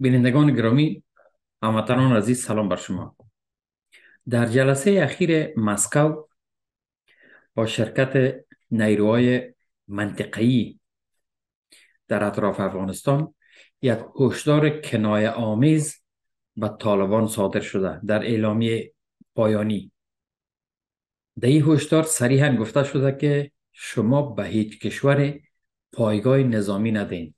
بینندگان گرامی هموطنان عزیز سلام بر شما در جلسه اخیر مسکو با شرکت نیروهای منطقی در اطراف افغانستان یک هشدار کنایه آمیز به طالبان صادر شده در اعلامیه پایانی در این هشدار صریحا گفته شده که شما به هیچ کشور پایگاه نظامی ندهید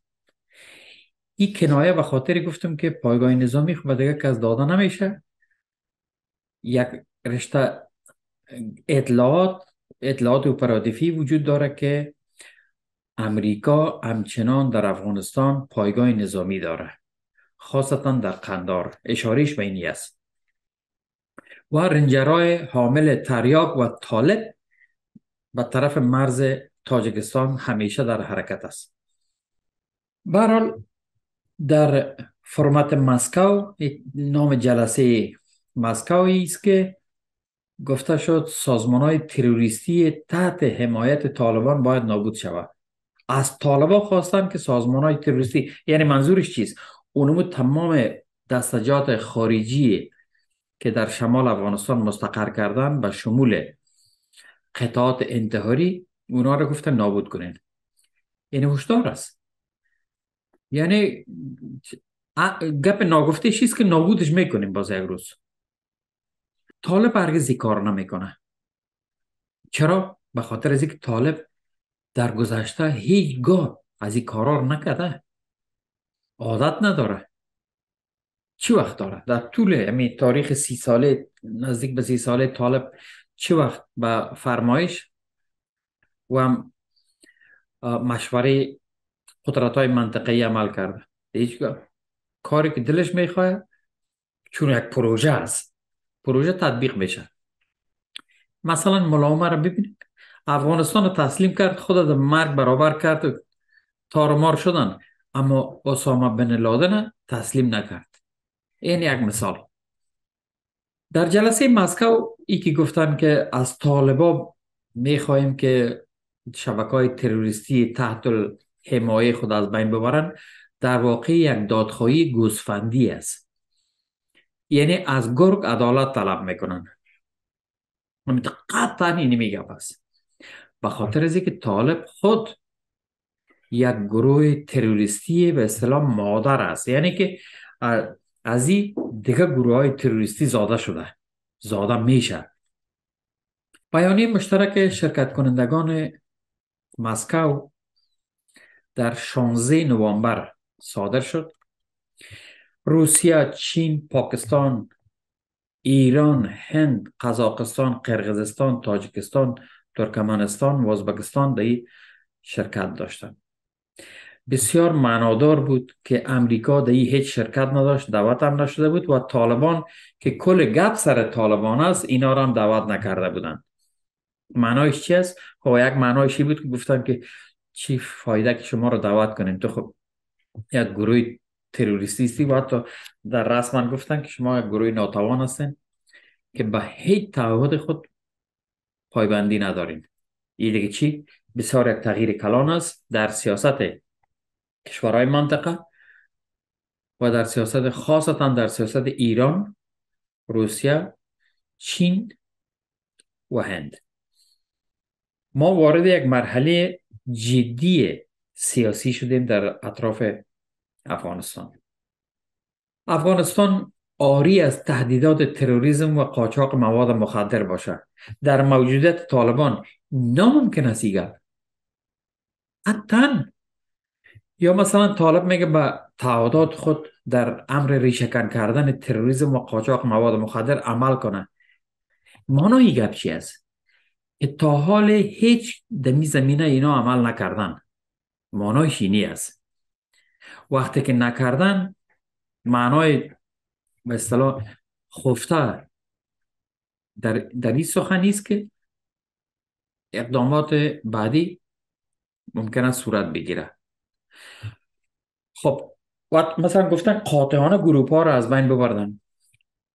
این کنایه و خاطر گفتم که پایگاه نظامی و خب دیگه از داده نمیشه یک رشته اطلاعات اطلاعات پرادفی وجود داره که امریکا همچنان در افغانستان پایگاه نظامی داره خاصتا در قندار اشارهش به اینی است و رنجرای حامل تریاق و طالب به طرف مرز تاجکستان همیشه در حرکت است برحال در فرمت مسکو نام جلسه مسکو است که گفته شد سازمان های تروریستی تحت حمایت طالبان باید نابود شود از طالبان خواستن که سازمان های تروریستی یعنی منظورش چیست اونمو تمام دستجات خارجی که در شمال افغانستان مستقر کردن به شمول قطعات انتحاری اونا رو گفتن نابود کنین یعنی هشدار است یعنی گپ ناگفته چیز که نابودش میکنیم باز یک روز طالب هرگز کار نمیکنه چرا به خاطر از اینکه طالب در گذشته هیچگاه از این کارا نکرده عادت نداره چی وقت داره در طول یعنی تاریخ سی ساله نزدیک به سی ساله طالب چی وقت به فرمایش و هم مشوره قدرت های ای عمل کرده هیچگاه کاری که دلش میخواه چون یک پروژه است پروژه تطبیق میشه مثلا ملاومه رو ببینید افغانستان رو تسلیم کرد خود از مرگ برابر کرد و تارمار شدن اما اسامه بن لادن تسلیم نکرد این یک مثال در جلسه مسکو ای که گفتن که از طالبا میخواهیم که شبکه های تروریستی تحت حمایه خود از بین ببرن در واقع یک دادخواهی گوسفندی است یعنی از گرگ عدالت طلب میکنن قطعا اینی میگم است به خاطر از که طالب خود یک گروه تروریستی به اسلام مادر است یعنی که از این دیگه گروه های تروریستی زاده شده زاده میشه بیانیه مشترک شرکت کنندگان مسکو در 16 نوامبر صادر شد روسیه، چین، پاکستان، ایران، هند، قزاقستان، قرغزستان، تاجکستان، ترکمنستان و ازبکستان در شرکت داشتند. بسیار معنادار بود که امریکا در هیچ شرکت نداشت دعوت هم نشده بود و طالبان که کل گپ سر طالبان است اینا را هم دعوت نکرده بودند معنایش چی است خب یک معنایشی بود که گفتن که چی فایده که شما رو دعوت کنیم تو خب یک گروه تروریستی هستی و حتی در رسما گفتن که شما یک گروه ناتوان هستین که به هیچ تعهد خود پایبندی ندارین این دیگه چی بسیار یک تغییر کلان است در سیاست کشورهای منطقه و در سیاست خاصتا در سیاست ایران روسیه چین و هند ما وارد یک مرحله جدی سیاسی شدیم در اطراف افغانستان افغانستان آری از تهدیدات تروریسم و قاچاق مواد مخدر باشد در موجودیت طالبان ناممکن است ایگر حتما یا مثلا طالب میگه به تعهدات خود در امر ریشکن کردن تروریسم و قاچاق مواد مخدر عمل کنه ای گپ چی است تا حال هیچ دمی زمینه اینا عمل نکردن معنای شینی است وقتی که نکردن معنای به اصطلاح خفته در, در این سخن نیست که اقدامات بعدی ممکن است صورت بگیره خب مثلا گفتن قاطعانه گروپ ها رو از بین ببردن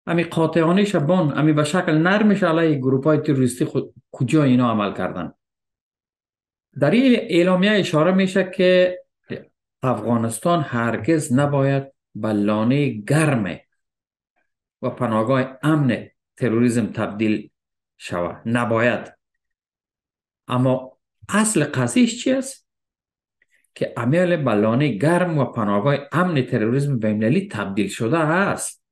امی قاطعانه شبان امی به شکل نرمش علیه گروپ های تروریستی خود کجا اینا عمل کردن در این اعلامیه اشاره میشه که افغانستان هرگز نباید به لانه گرم و پناهگاه امن تروریسم تبدیل شود نباید اما اصل قضیش چی است که عمل بلانه گرم و پناهگاه امن تروریسم بینلی تبدیل شده است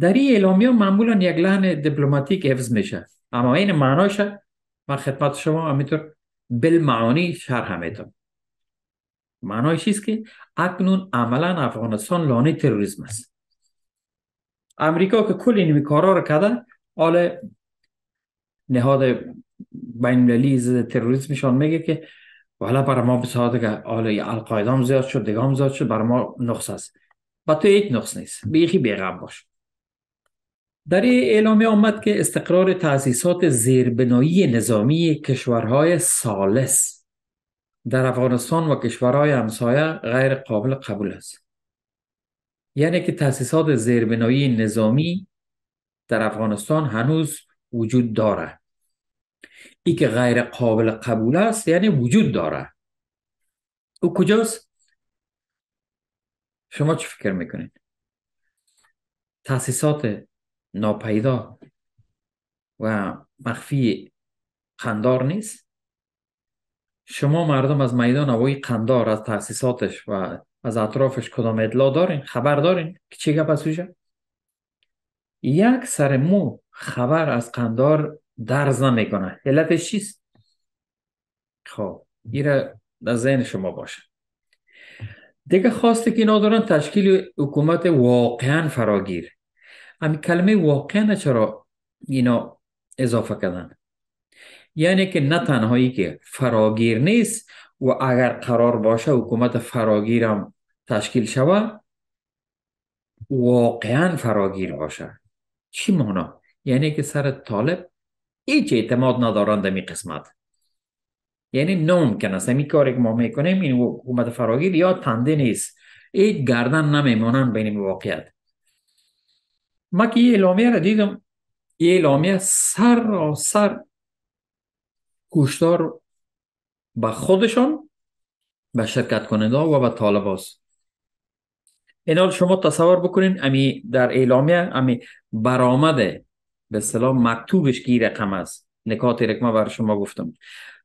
در این اعلامیه معمولا یک لحن دیپلماتیک حفظ میشه اما این معناش من خدمت شما همینطور بالمعانی شرح میدم معنای چیست که اکنون عملا افغانستان لانه تروریسم است امریکا که کل این کارا رو کرده حال نهاد بین المللی ضد تروریسمشان میگه که حالا برای ما ساده که حالا القاعده هم زیاد شد دیگه هم زیاد شد بر ما نقص است با تو هیچ نقص نیست بیخی بیغم باشه در اعلامی آمد که استقرار تاسیسات زیربنایی نظامی کشورهای سالس در افغانستان و کشورهای همسایه غیر قابل قبول است یعنی که تاسیسات زیربنایی نظامی در افغانستان هنوز وجود داره ای که غیر قابل قبول است یعنی وجود داره او کجاست؟ شما چه فکر میکنید؟ تاسیسات ناپیدا و مخفی قندار نیست شما مردم از میدان هوای قندار از تاسیساتش و از اطرافش کدام ادلا دارین خبر دارین که چی گپ یک سر مو خبر از قندار درز نمیکنه علتش چیست خب ایره در ذهن شما باشه دیگه خواسته که اینا دارن تشکیل حکومت واقعا فراگیر همین کلمه واقع نه چرا اینا اضافه کردن یعنی که نه تنهایی که فراگیر نیست و اگر قرار باشه حکومت فراگیر هم تشکیل شوه واقعا فراگیر باشه چی مانا؟ یعنی که سر طالب هیچ اعتماد ندارند در قسمت یعنی نامکن است همین کاری که ما میکنیم این حکومت فراگیر یا تنده نیست هیچ گردن نمیمانند بین واقعیت ما که یه اعلامیه را دیدم یه اعلامیه سر را سر کشتار به خودشان به شرکت کننده و به طالب هاست شما تصور بکنین امی در اعلامیه امی برآمده به سلام مکتوبش که این رقم است نکات رقمه بر شما گفتم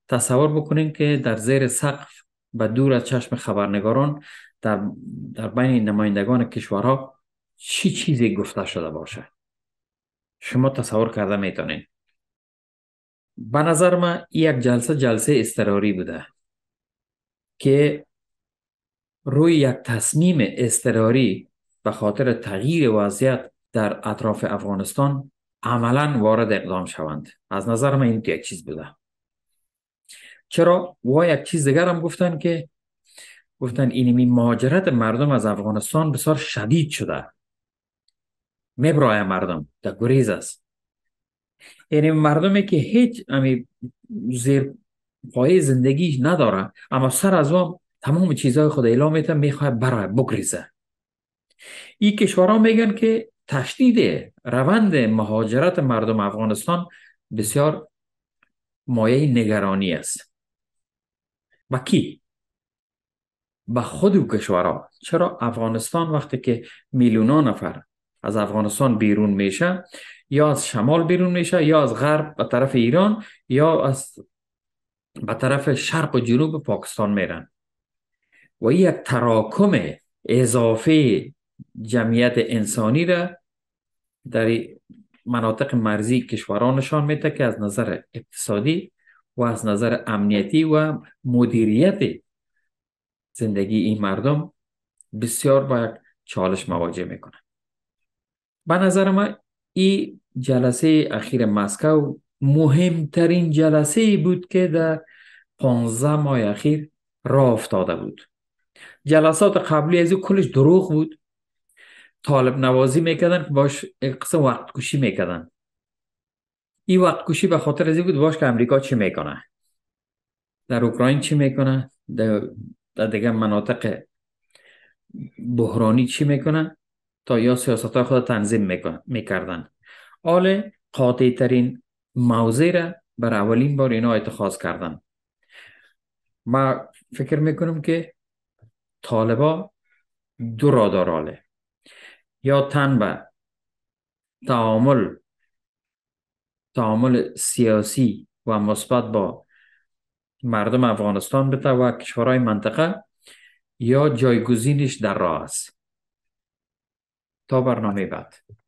تصور بکنین که در زیر سقف و دور از چشم خبرنگاران در, در بین نمایندگان کشورها چی چیزی گفته شده باشه شما تصور کرده میتونین به نظر من یک جلسه جلسه استراری بوده که روی یک تصمیم استراری به خاطر تغییر وضعیت در اطراف افغانستان عملا وارد اقدام شوند از نظر من این یک چیز بوده چرا و یک چیز دیگر هم گفتن که گفتن اینمی مهاجرت مردم از افغانستان بسیار شدید شده میبرای مردم در گریز است یعنی مردمی که هیچ امی زیر پای زندگیش نداره اما سر از اون تمام چیزهای خود اعلام میتن میخواه برای بگریزه این کشورها میگن که تشدید روند مهاجرت مردم افغانستان بسیار مایه نگرانی است و کی؟ به خود و کشورها چرا افغانستان وقتی که میلیونان نفر از افغانستان بیرون میشه یا از شمال بیرون میشه یا از غرب به طرف ایران یا از به طرف شرق و جنوب پاکستان میرن و یک تراکم اضافه جمعیت انسانی را در مناطق مرزی کشورانشان نشان میده که از نظر اقتصادی و از نظر امنیتی و مدیریت زندگی این مردم بسیار با چالش مواجه میکنه به نظر ما این جلسه اخیر مسکو مهمترین جلسه ای بود که در 15 ماه اخیر راه افتاده بود جلسات قبلی از کلش دروغ بود طالب نوازی میکردن که باش قسم وقت کشی میکردن این وقت کشی به خاطر از بود باش که امریکا چی میکنه در اوکراین چی میکنه در, دیگه مناطق بحرانی چی میکنه تا یا سیاست های خود تنظیم میکردن آل قاطع ترین موضع را بر اولین بار اینا اتخاذ کردن ما فکر میکنم که طالبا دو را داراله یا تن به تعامل تعامل سیاسی و مثبت با مردم افغانستان بتا و کشورهای منطقه یا جایگزینش در راه است تا برنامه بعد